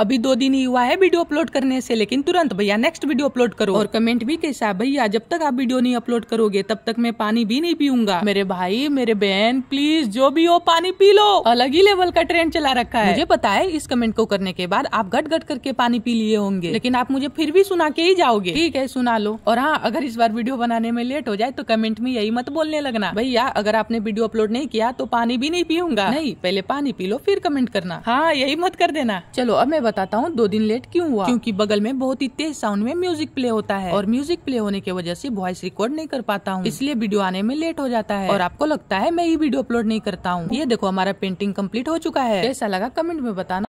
अभी दो दिन ही हुआ है वीडियो अपलोड करने से लेकिन तुरंत भैया नेक्स्ट वीडियो अपलोड करो और कमेंट भी कैसा भैया जब तक आप वीडियो नहीं अपलोड करोगे तब तक मैं पानी भी नहीं पीऊंगा मेरे भाई मेरे बहन प्लीज जो भी हो पानी पी लो अलग ही लेवल का ट्रेंड चला रखा है मुझे पता है इस कमेंट को करने के बाद आप घट घट करके पानी पी लिए होंगे लेकिन आप मुझे फिर भी सुना के ही जाओगे ठीक है सुना लो और हाँ अगर इस बार वीडियो बनाने में लेट हो जाए तो कमेंट में यही मत बोलने लगना भैया अगर आपने वीडियो अपलोड नहीं किया तो पानी भी नहीं पीऊंगा नहीं पहले पानी पी लो फिर कमेंट करना हाँ यही मत कर देना चलो अब मैं बताता हूँ दो दिन लेट क्यों हुआ क्योंकि बगल में बहुत ही तेज साउंड में म्यूजिक प्ले होता है और म्यूजिक प्ले होने की वजह से वॉइस रिकॉर्ड नहीं कर पाता हूँ इसलिए वीडियो आने में लेट हो जाता है और आपको लगता है मैं ये वीडियो अपलोड नहीं करता हूँ ये देखो हमारा पेंटिंग कम्प्लीट हो चुका है ऐसा लगा कमेंट में बताना